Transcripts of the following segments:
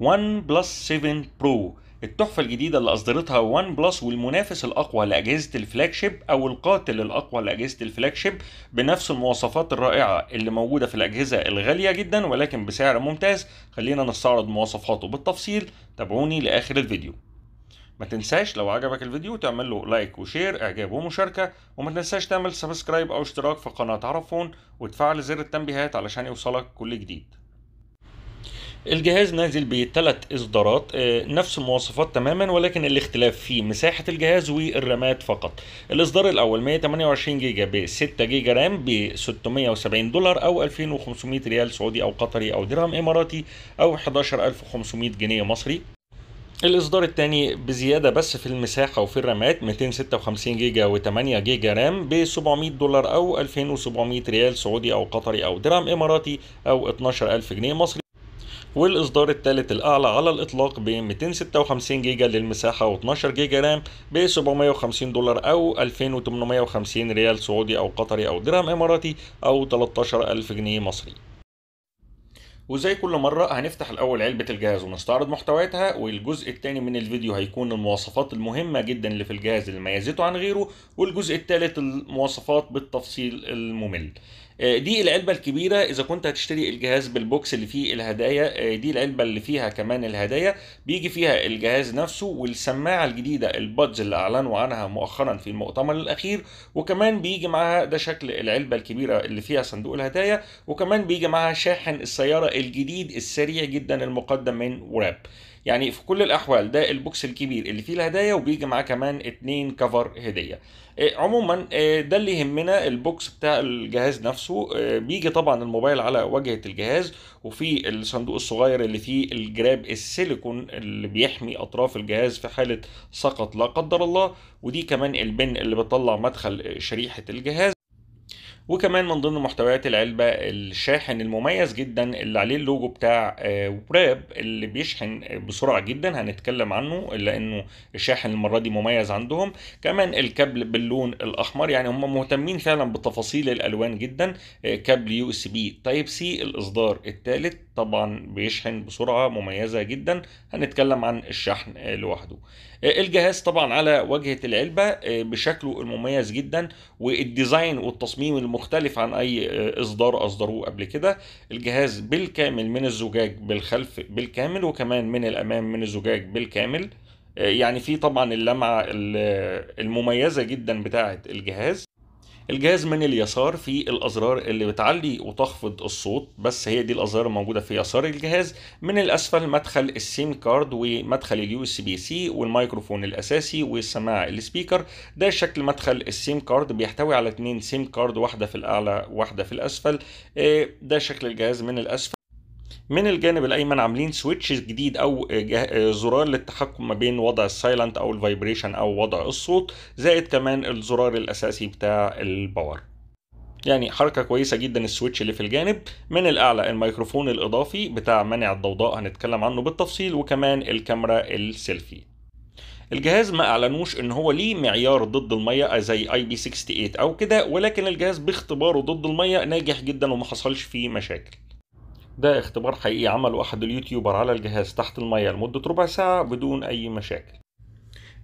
ون بلس 7 برو التحفة الجديدة اللي أصدرتها ون بلس والمنافس الأقوى لأجهزة الفلاج شيب أو القاتل الأقوى لأجهزة الفلاج شيب بنفس المواصفات الرائعة اللي موجودة في الأجهزة الغالية جدا ولكن بسعر ممتاز خلينا نستعرض مواصفاته بالتفصيل تابعوني لآخر الفيديو ما تنساش لو عجبك الفيديو تعمل له لايك وشير اعجاب ومشاركة وما تنساش تعمل سبسكرايب او اشتراك في قناة عرفون وتفعل زر التنبيهات علشان يوصلك كل جديد الجهاز نازل بثلاث اصدارات آه، نفس المواصفات تماما ولكن الاختلاف في مساحه الجهاز والرامات فقط الاصدار الاول 128 جيجا ب 6 جيجا رام ب 670 دولار او 2500 ريال سعودي او قطري او درهم اماراتي او 11500 جنيه مصري الاصدار الثاني بزياده بس في المساحه وفي الرامات 256 جيجا و8 جيجا رام ب 700 دولار او 2700 ريال سعودي او قطري او درهم اماراتي او 12000 جنيه مصري والإصدار الثالث الأعلى على الإطلاق ب 256 جيجا للمساحة و12 جيجا رام ب 750 دولار أو 2850 ريال سعودي أو قطري أو درهم إماراتي أو 13000 جنيه مصري وزي كل مرة هنفتح الأول علبة الجهاز ونستعرض محتوياتها والجزء الثاني من الفيديو هيكون المواصفات المهمة جدا اللي في الجهاز اللي ميزته عن غيره والجزء الثالث المواصفات بالتفصيل الممل آه، دي العلبة الكبيرة إذا كنت هتشتري الجهاز بالبوكس اللي فيه الهدايا آه، دي العلبة اللي فيها كمان الهدايا بيجي فيها الجهاز نفسه والسماعة الجديدة البادز اللي أعلنوا عنها مؤخرا في المؤتمر الأخير وكمان بيجي معاها ده شكل العلبة الكبيرة اللي فيها صندوق الهدايا وكمان بيجي معاها شاحن السيارة الجديد السريع جدا المقدم من وراب يعني في كل الاحوال ده البوكس الكبير اللي فيه الهدايا وبيجي معاه كمان اتنين كفر هديه إيه، عموما إيه، ده اللي يهمنا البوكس بتاع الجهاز نفسه إيه، بيجي طبعا الموبايل على واجهه الجهاز وفي الصندوق الصغير اللي فيه الجراب السيليكون اللي بيحمي اطراف الجهاز في حاله سقط لا قدر الله ودي كمان البن اللي بتطلع مدخل شريحه الجهاز وكمان من ضمن محتويات العلبة الشاحن المميز جدا اللي عليه اللوجو بتاع براب آه، اللي بيشحن بسرعة جدا هنتكلم عنه لأنه الشاحن المرة دي مميز عندهم كمان الكابل باللون الأحمر يعني هم مهتمين فعلا بتفاصيل الألوان جدا آه، كابل يو اس بي تايب سي الإصدار الثالث طبعا بيشحن بسرعة مميزة جدا هنتكلم عن الشحن آه، لوحده الجهاز طبعا على واجهه العلبه آه، بشكله المميز جدا والديزاين والتصميم المختلف عن اي آه، اصدار اصدروه قبل كده الجهاز بالكامل من الزجاج بالخلف بالكامل وكمان من الامام من الزجاج بالكامل آه، يعني في طبعا اللمعه المميزه جدا بتاعه الجهاز الجهاز من اليسار في الازرار اللي بتعلي وتخفض الصوت بس هي دي الازرار الموجوده في يسار الجهاز من الاسفل مدخل السيم كارد ومدخل اليو اس بي سي والميكروفون الاساسي والسماعه السبيكر ده شكل مدخل السيم كارد بيحتوي على اتنين سيم كارد واحده في الاعلى واحده في الاسفل آه، ده شكل الجهاز من الاسفل من الجانب الايمن عاملين سويتش جديد او زرار للتحكم ما بين وضع السايلنت او الفايبريشن او وضع الصوت زائد كمان الزرار الاساسي بتاع الباور يعني حركه كويسه جدا السويتش اللي في الجانب من الاعلى الميكروفون الاضافي بتاع منع الضوضاء هنتكلم عنه بالتفصيل وكمان الكاميرا السيلفي الجهاز ما اعلنوش ان هو ليه معيار ضد الميه زي اي بي 68 او كده ولكن الجهاز باختباره ضد الميه ناجح جدا وما حصلش فيه مشاكل ده اختبار حقيقي عمله أحد اليوتيوبر على الجهاز تحت المية لمدة ربع ساعة بدون أي مشاكل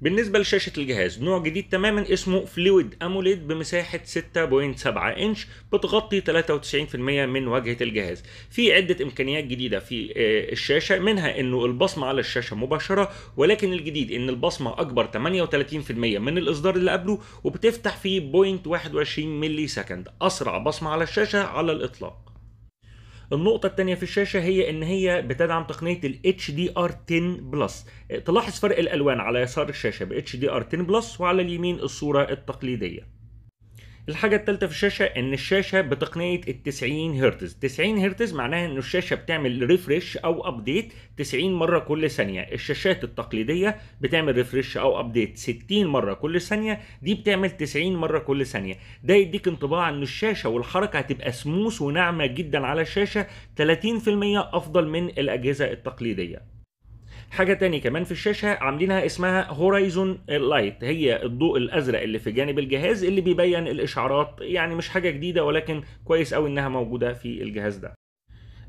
بالنسبة لشاشة الجهاز نوع جديد تماما اسمه فلويد أموليد بمساحة 6.7 إنش بتغطي 93% من واجهة الجهاز في عدة إمكانيات جديدة في آه، الشاشة منها أنه البصمة على الشاشة مباشرة ولكن الجديد أن البصمة أكبر 38% من الإصدار اللي قبله وبتفتح في 0.21 ملي سكند أسرع بصمة على الشاشة على الإطلاق النقطه الثانيه في الشاشه هي ان هي بتدعم تقنيه ال HDR10 بلس تلاحظ فرق الالوان على يسار الشاشه ب HDR10 بلس وعلى اليمين الصوره التقليديه الحاجه الثالثه في الشاشه ان الشاشه بتقنيه ال 90 هرتز 90 هرتز معناها ان الشاشه بتعمل ريفرش او ابديت 90 مره كل ثانيه الشاشات التقليديه بتعمل ريفرش او ابديت 60 مره كل ثانيه دي بتعمل 90 مره كل ثانيه ده يديك انطباع ان الشاشه والحركه هتبقى سموث وناعمه جدا على الشاشه 30% افضل من الاجهزه التقليديه حاجه تاني كمان في الشاشه عاملينها اسمها هورايزون لايت هي الضوء الازرق اللي في جانب الجهاز اللي بيبين الاشعارات يعني مش حاجه جديده ولكن كويس قوي انها موجوده في الجهاز ده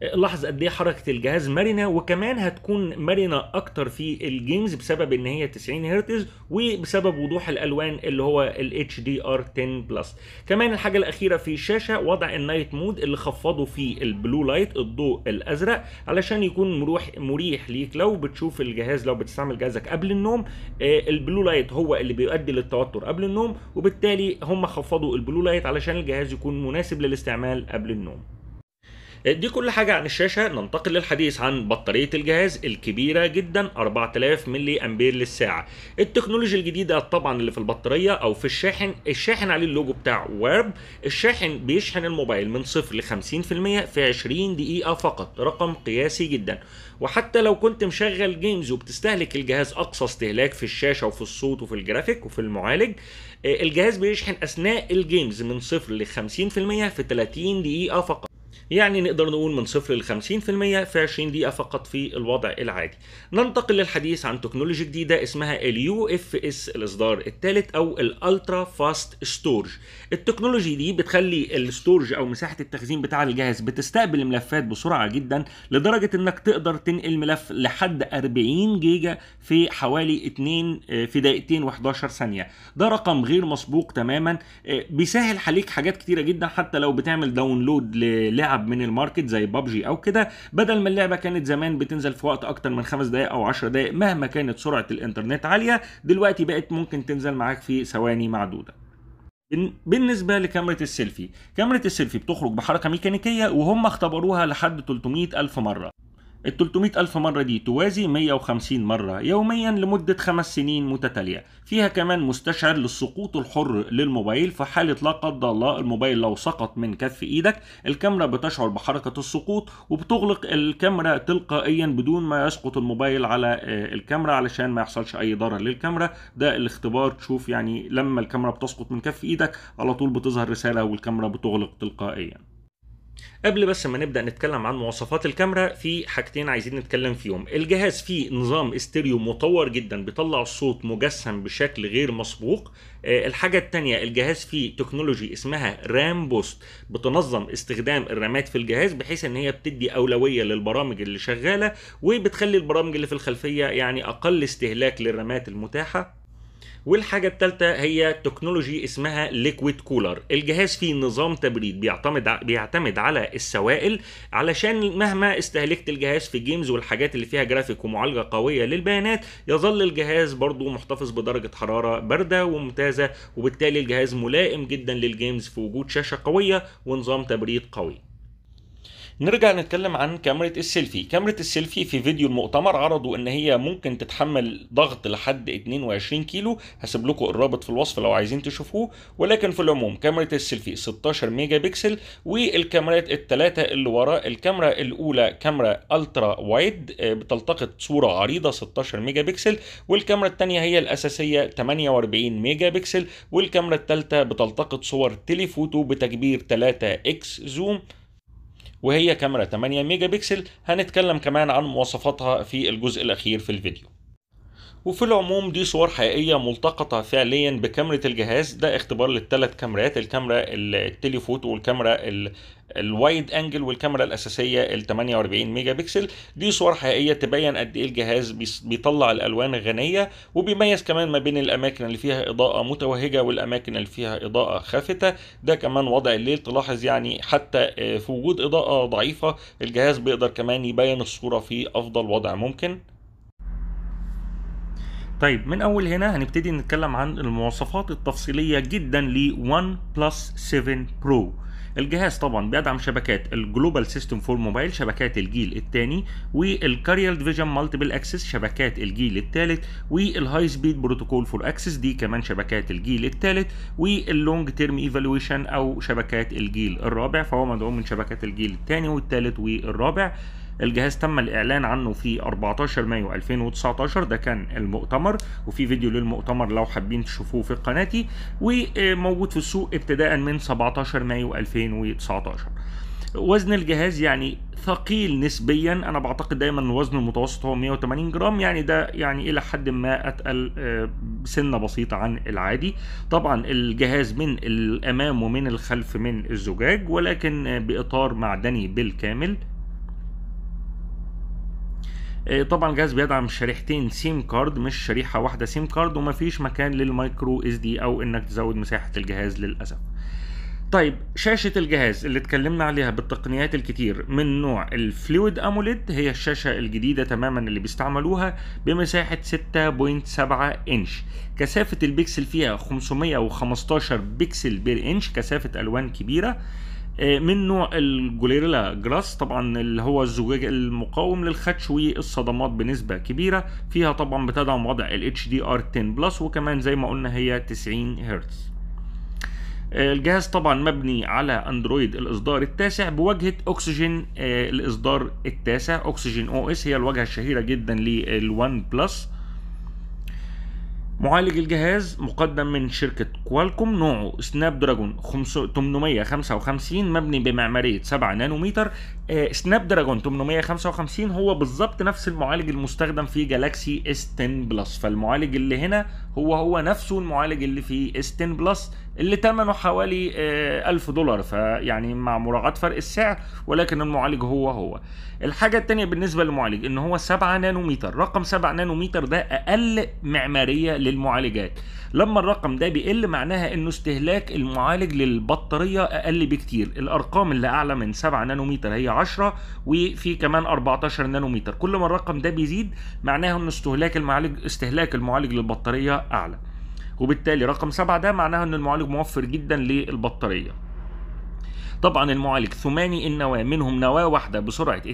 لاحظ قد ايه حركه الجهاز مرنه وكمان هتكون مرنه اكتر في الجيمز بسبب ان هي 90 هرتز وبسبب وضوح الالوان اللي هو ال HDR 10 بلس كمان الحاجه الاخيره في الشاشه وضع النايت مود اللي خفضوا فيه البلو لايت الضوء الازرق علشان يكون مروح مريح ليك لو بتشوف الجهاز لو بتستعمل جهازك قبل النوم آه، البلو لايت هو اللي بيؤدي للتوتر قبل النوم وبالتالي هم خفضوا البلو لايت علشان الجهاز يكون مناسب للاستعمال قبل النوم دي كل حاجة عن الشاشة ننتقل للحديث عن بطارية الجهاز الكبيرة جدا 4000 ملي أمبير للساعة التكنولوجيا الجديدة طبعا اللي في البطارية أو في الشاحن الشاحن عليه اللوجو بتاع ويرب الشاحن بيشحن الموبايل من 0 ل 50% في 20 دقيقة فقط رقم قياسي جدا وحتى لو كنت مشغل جيمز وبتستهلك الجهاز أقصى استهلاك في الشاشة وفي الصوت وفي الجرافيك وفي المعالج آه، الجهاز بيشحن أثناء الجيمز من 0 ل 50% في 30 دقيقة فقط يعني نقدر نقول من 0 ل 50% في 20 دقيقة فقط في الوضع العادي. ننتقل للحديث عن تكنولوجيا جديدة اسمها اليو اف اس الاصدار الثالث او الالترا فاست ستورج. التكنولوجي دي بتخلي الستورج او مساحة التخزين بتاع الجهاز بتستقبل الملفات بسرعة جدا لدرجة انك تقدر تنقل ملف لحد 40 جيجا في حوالي 2 آه، في دقيقتين و11 ثانية. ده رقم غير مسبوق تماما آه، بيسهل عليك حاجات كتيرة جدا حتى لو بتعمل داونلود للعب تلعب من الماركت زي بابجي او كده بدل ما اللعبه كانت زمان بتنزل في وقت اكتر من 5 دقائق او 10 دقائق مهما كانت سرعه الانترنت عاليه دلوقتي بقت ممكن تنزل معاك في ثواني معدوده بالنسبة لكاميرا السيلفي كاميرا السيلفي بتخرج بحركة ميكانيكية وهم اختبروها لحد 300 ألف مرة ال 300 ألف مرة دي توازي 150 مرة يوميا لمدة خمس سنين متتالية فيها كمان مستشعر للسقوط الحر للموبايل في حالة لا قدر الله الموبايل لو سقط من كف إيدك الكاميرا بتشعر بحركة السقوط وبتغلق الكاميرا تلقائيا بدون ما يسقط الموبايل على آه، الكاميرا علشان ما يحصلش أي ضرر للكاميرا ده الاختبار تشوف يعني لما الكاميرا بتسقط من كف إيدك على طول بتظهر رسالة والكاميرا بتغلق تلقائيا قبل بس ما نبدا نتكلم عن مواصفات الكاميرا في حاجتين عايزين نتكلم فيهم الجهاز فيه نظام استيريو مطور جدا بيطلع الصوت مجسم بشكل غير مسبوق آه، الحاجه الثانيه الجهاز فيه تكنولوجي اسمها رام بوست بتنظم استخدام الرامات في الجهاز بحيث ان هي بتدي اولويه للبرامج اللي شغاله وبتخلي البرامج اللي في الخلفيه يعني اقل استهلاك للرامات المتاحه والحاجه الثالثه هي تكنولوجي اسمها ليكويد كولر الجهاز فيه نظام تبريد بيعتمد بيعتمد على السوائل علشان مهما استهلكت الجهاز في جيمز والحاجات اللي فيها جرافيك ومعالجه قويه للبيانات يظل الجهاز برضو محتفظ بدرجه حراره بارده وممتازه وبالتالي الجهاز ملائم جدا للجيمز في وجود شاشه قويه ونظام تبريد قوي نرجع نتكلم عن كاميرا السيلفي كاميرا السيلفي في فيديو المؤتمر عرضوا ان هي ممكن تتحمل ضغط لحد 22 كيلو هسيب لكم الرابط في الوصف لو عايزين تشوفوه ولكن في العموم كاميرا السيلفي 16 ميجا بكسل والكاميرات الثلاثه اللي ورا الكاميرا الاولى كاميرا الترا وايد آه، بتلتقط صوره عريضه 16 ميجا بكسل والكاميرا الثانيه هي الاساسيه 48 ميجا بكسل والكاميرا الثالثه بتلتقط صور تليفوتو بتكبير 3 اكس زوم وهي كاميرا 8 ميجا بكسل هنتكلم كمان عن مواصفاتها في الجزء الأخير في الفيديو وفي العموم دي صور حقيقية ملتقطة فعليا بكاميرا الجهاز ده اختبار للثلاث كاميرات الكاميرا التليفوتو والكاميرا الوايد انجل والكاميرا الاساسية ال 48 ميجا بكسل دي صور حقيقية تبين قد ايه الجهاز بيطلع الالوان غنية وبيميز كمان ما بين الاماكن اللي فيها اضاءة متوهجة والاماكن اللي فيها اضاءة خافتة ده كمان وضع الليل تلاحظ يعني حتى آه، في وجود اضاءة ضعيفة الجهاز بيقدر كمان يبين الصورة في افضل وضع ممكن طيب من اول هنا هنبتدي نتكلم عن المواصفات التفصيليه جدا ل بلس 7 برو الجهاز طبعا بيدعم شبكات الجلوبال سيستم فور موبايل شبكات الجيل الثاني والكاريال ديفيجن مالتيبل اكسس شبكات الجيل الثالث والهاي سبيد بروتوكول فور اكسس دي كمان شبكات الجيل الثالث واللونج تيرم ايفالويشن او شبكات الجيل الرابع فهو مدعوم من شبكات الجيل الثاني والثالث والرابع الجهاز تم الإعلان عنه في 14 مايو 2019 ده كان المؤتمر وفي فيديو للمؤتمر لو حابين تشوفوه في قناتي وموجود في السوق ابتداء من 17 مايو 2019 وزن الجهاز يعني ثقيل نسبيا انا بعتقد دايما الوزن المتوسط هو 180 جرام يعني ده يعني الى حد ما اتقل آه، سنه بسيطه عن العادي طبعا الجهاز من الامام ومن الخلف من الزجاج ولكن آه، باطار معدني بالكامل آه، طبعا الجهاز بيدعم شريحتين سيم كارد مش شريحه واحده سيم كارد ومفيش مكان للمايكرو اس دي او انك تزود مساحه الجهاز للاسف طيب شاشة الجهاز اللي اتكلمنا عليها بالتقنيات الكتير من نوع الفلويد اموليد هي الشاشة الجديدة تماما اللي بيستعملوها بمساحة 6.7 انش كثافة البكسل فيها 515 بكسل بير انش كثافة الوان كبيرة آه، من نوع الجوليريلا جراس طبعا اللي هو الزجاج المقاوم للخدش والصدمات بنسبه كبيره فيها طبعا بتدعم وضع ال HDR10 بلس وكمان زي ما قلنا هي 90 هرتز آه، الجهاز طبعا مبني على اندرويد الاصدار التاسع بواجهه اوكسجين آه، الاصدار التاسع اوكسجين او اس هي الواجهه الشهيره جدا للون بلس معالج الجهاز مقدم من شركة كوالكوم نوعه سناب دراجون 855 مبني بمعمارية 7 نانومتر سناب دراجون 855 هو بالظبط نفس المعالج المستخدم في جالاكسي اس 10 بلس فالمعالج اللي هنا هو هو نفسه المعالج اللي في اس 10 بلس اللي ثمنه حوالي 1000 آه، دولار فيعني مع مراعاة فرق السعر ولكن المعالج هو هو الحاجة التانية بالنسبة للمعالج ان هو 7 نانومتر رقم 7 نانومتر ده اقل معمارية للمعالجات لما الرقم ده بيقل معناها انه استهلاك المعالج للبطارية اقل بكتير الارقام اللي اعلى من 7 نانومتر هي 10 وفي كمان 14 نانومتر كل ما الرقم ده بيزيد معناها ان استهلاك المعالج استهلاك المعالج للبطارية اعلى وبالتالي رقم سبعة ده معناها ان المعالج موفر جدا للبطارية طبعا المعالج ثماني النواة منهم نواة واحدة بسرعة 2.84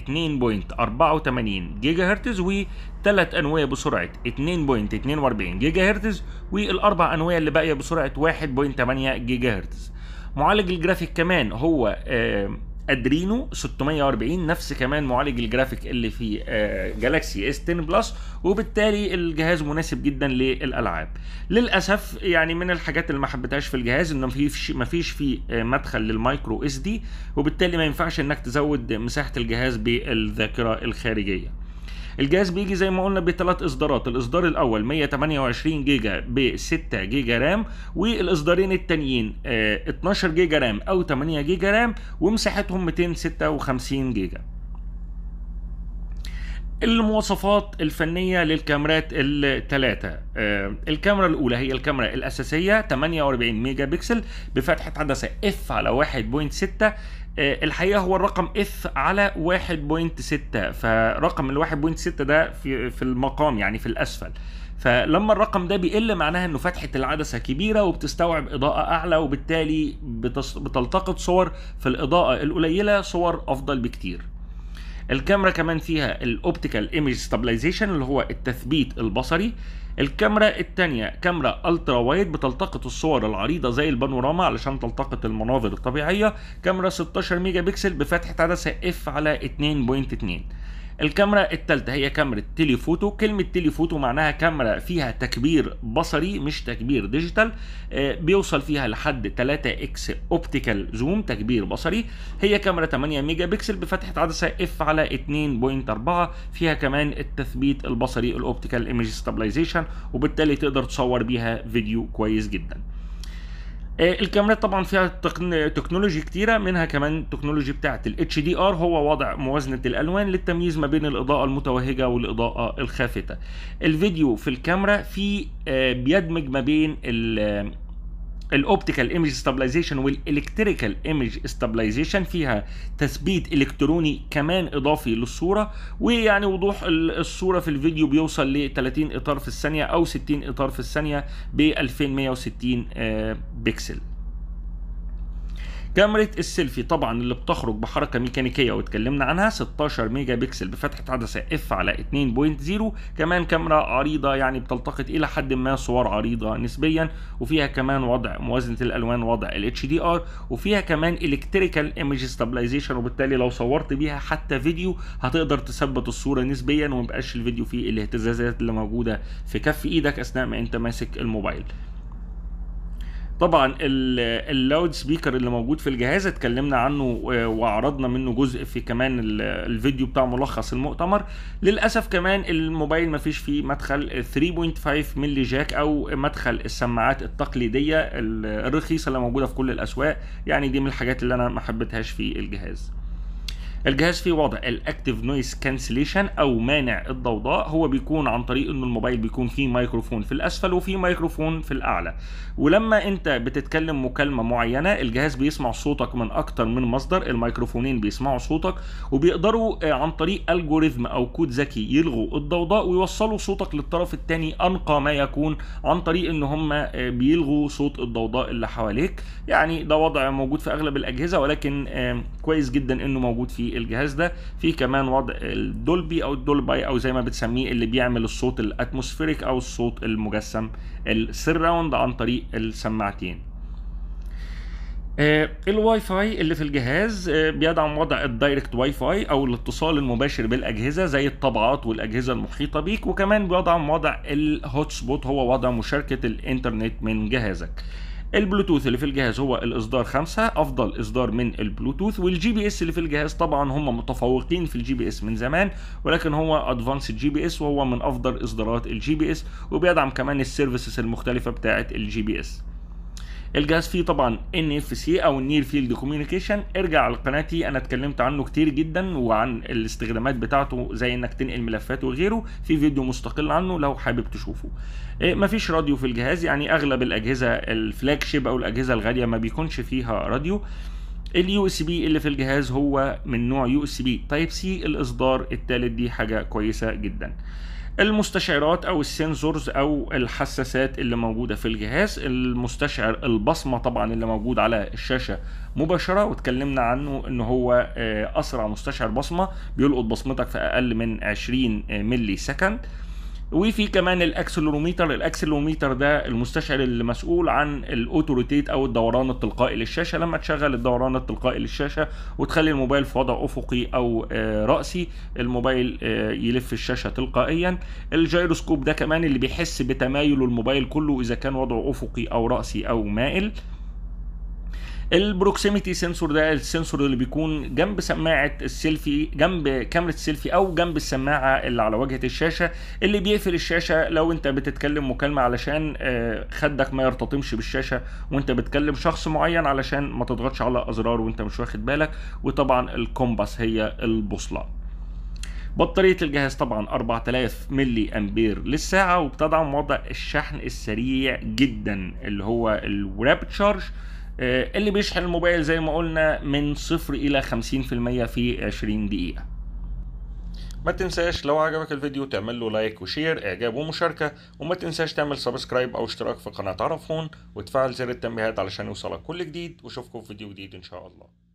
جيجا هرتز وثلاث أنوية بسرعة 2.42 جيجا هرتز والأربع أنوية اللي باقية بسرعة 1.8 جيجا هرتز معالج الجرافيك كمان هو آه ادرينو 640 نفس كمان معالج الجرافيك اللي في آه، جالاكسي اس 10 بلس وبالتالي الجهاز مناسب جدا للالعاب للاسف يعني من الحاجات اللي ما حبيتهاش في الجهاز انه مفيش مفيش فيه آه، مدخل للمايكرو اس دي وبالتالي ما ينفعش انك تزود مساحه الجهاز بالذاكره الخارجيه الجهاز بيجي زي ما قلنا بثلاث اصدارات الاصدار الاول 128 جيجا ب 6 جيجا رام والاصدارين التانيين 12 آه، جيجا رام او 8 جيجا رام ومساحتهم 256 جيجا المواصفات الفنية للكاميرات الثلاثة آه الكاميرا الأولى هي الكاميرا الأساسية 48 ميجا بكسل بفتحة عدسة اف على 1.6 آه، الحقيقه هو الرقم اف على 1.6 فرقم ال 1.6 ده في في المقام يعني في الاسفل فلما الرقم ده بيقل معناها انه فتحه العدسه كبيره وبتستوعب اضاءه اعلى وبالتالي بتلتقط صور في الاضاءه القليله صور افضل بكتير الكاميرا كمان فيها الاوبتيكال ايمج ستابلايزيشن اللي هو التثبيت البصري الكاميرا الثانيه كاميرا الترا وايد بتلتقط الصور العريضه زي البانوراما علشان تلتقط المناظر الطبيعيه كاميرا 16 ميجا بكسل بفتحه عدسه اف على 2.2 الكاميرا الثالثه هي كاميرا تليفوتو كلمه تليفوتو معناها كاميرا فيها تكبير بصري مش تكبير ديجيتال آه، بيوصل فيها لحد 3 اكس اوبتيكال زوم تكبير بصري هي كاميرا 8 ميجا بكسل بفتحه عدسه اف على 2.4 فيها كمان التثبيت البصري الاوبتيكال ايمج ستابلايزيشن وبالتالي تقدر تصور بيها فيديو كويس جدا آه، الكاميرات طبعا فيها تكنولوجي كتيره منها كمان تكنولوجي بتاعه الاتش دي ار هو وضع موازنه الالوان للتمييز ما بين الاضاءه المتوهجه والاضاءه الخافته الفيديو في الكاميرا في آه، بيدمج ما بين الاوبتيكال ايمج ستابلايزيشن والالكتريكال ايمج ستابلايزيشن فيها تثبيت الكتروني كمان اضافي للصوره ويعني وضوح الصوره في الفيديو بيوصل ل 30 اطار في الثانيه او 60 اطار في الثانيه ب 2160 آه، بكسل كاميرا السيلفي طبعا اللي بتخرج بحركه ميكانيكيه واتكلمنا عنها 16 ميجا بكسل بفتحه عدسه اف على 2.0 كمان كاميرا عريضه يعني بتلتقط الى حد ما صور عريضه نسبيا وفيها كمان وضع موازنه الالوان وضع الاتش دي ار وفيها كمان الكتريكال ايمج ستابلايزيشن وبالتالي لو صورت بيها حتى فيديو هتقدر تثبت الصوره نسبيا ومبقاش الفيديو فيه الاهتزازات اللي موجوده في كف ايدك اثناء ما انت ماسك الموبايل طبعا اللاود سبيكر اللي موجود في الجهاز اتكلمنا عنه آه، وعرضنا منه جزء في كمان الفيديو بتاع ملخص المؤتمر للاسف كمان الموبايل ما فيش فيه مدخل 3.5 ملي جاك او مدخل السماعات التقليديه الرخيصه اللي موجوده في كل الاسواق يعني دي من الحاجات اللي انا ما حبيتهاش في الجهاز الجهاز فيه وضع الاكتف نويز كانسليشن او مانع الضوضاء هو بيكون عن طريق ان الموبايل بيكون فيه مايكروفون في الاسفل وفيه مايكروفون في الاعلى ولما انت بتتكلم مكالمه معينه الجهاز بيسمع صوتك من اكتر من مصدر الميكروفونين بيسمعوا صوتك وبيقدروا آه، عن طريق الجوريزم او كود ذكي يلغوا الضوضاء ويوصلوا صوتك للطرف الثاني انقى ما يكون عن طريق ان هم آه، بيلغوا صوت الضوضاء اللي حواليك يعني ده وضع موجود في اغلب الاجهزه ولكن آه، كويس جدا انه موجود في الجهاز ده في كمان وضع الدولبي او الدولباي او زي ما بتسميه اللي بيعمل الصوت الاتموسفيريك او الصوت المجسم السراوند عن طريق السماعتين آه، الواي فاي اللي في الجهاز آه، بيدعم وضع الدايركت واي فاي او الاتصال المباشر بالاجهزه زي الطابعات والاجهزه المحيطه بيك وكمان بيدعم وضع الهوت سبوت هو وضع مشاركه الانترنت من جهازك البلوتوث اللي في الجهاز هو الاصدار 5 افضل اصدار من البلوتوث والجي بي اس اللي في الجهاز طبعا هم متفوقين في الجي بي اس من زمان ولكن هو ادفانسد جي بي اس وهو من افضل اصدارات الجي بي اس وبيدعم كمان السيرفيسز المختلفه بتاعه الجي بي اس الجهاز فيه طبعا ان اف سي او النير فيلد كوميونيكيشن ارجع على قناتي انا اتكلمت عنه كتير جدا وعن الاستخدامات بتاعته زي انك تنقل ملفات وغيره في فيديو مستقل عنه لو حابب تشوفه إيه، مفيش راديو في الجهاز يعني اغلب الاجهزه الفلاج شيب او الاجهزه الغاليه ما بيكونش فيها راديو اليو اس بي اللي في الجهاز هو من نوع يو اس بي تايب سي الاصدار الثالث دي حاجه كويسه جدا المستشعرات او السنسورز او الحساسات اللي موجوده في الجهاز المستشعر البصمه طبعا اللي موجود على الشاشه مباشره واتكلمنا عنه ان هو آه، اسرع مستشعر بصمه بيلقط بصمتك في اقل من 20 ملي سكند وفي كمان الاكسلروميتر الاكسلروميتر ده المستشعر المسؤول عن الاوتوريتيت او الدوران التلقائي للشاشه لما تشغل الدوران التلقائي للشاشه وتخلي الموبايل في وضع افقي او آه، راسي الموبايل آه، يلف الشاشه تلقائيا الجيروسكوب ده كمان اللي بيحس بتمايل الموبايل كله اذا كان وضعه افقي او راسي او مائل البروكسيميتي سنسور ده السنسور اللي بيكون جنب سماعه السيلفي جنب كاميرا السيلفي او جنب السماعه اللي على واجهه الشاشه اللي بيقفل الشاشه لو انت بتتكلم مكالمه علشان آه، خدك ما يرتطمش بالشاشه وانت بتكلم شخص معين علشان ما تضغطش على ازرار وانت مش واخد بالك وطبعا الكومباس هي البوصله بطارية الجهاز طبعا 4000 ملي أمبير للساعة وبتدعم وضع الشحن السريع جدا اللي هو الرابد شارج آه، اللي بيشحن الموبايل زي ما قلنا من صفر الى 50% في 20 دقيقة ما تنساش لو عجبك الفيديو تعمل له لايك وشير اعجاب ومشاركة وما تنساش تعمل سبسكرايب او اشتراك في قناة عرفون وتفعل زر التنبيهات علشان يوصلك كل جديد واشوفكم في فيديو جديد ان شاء الله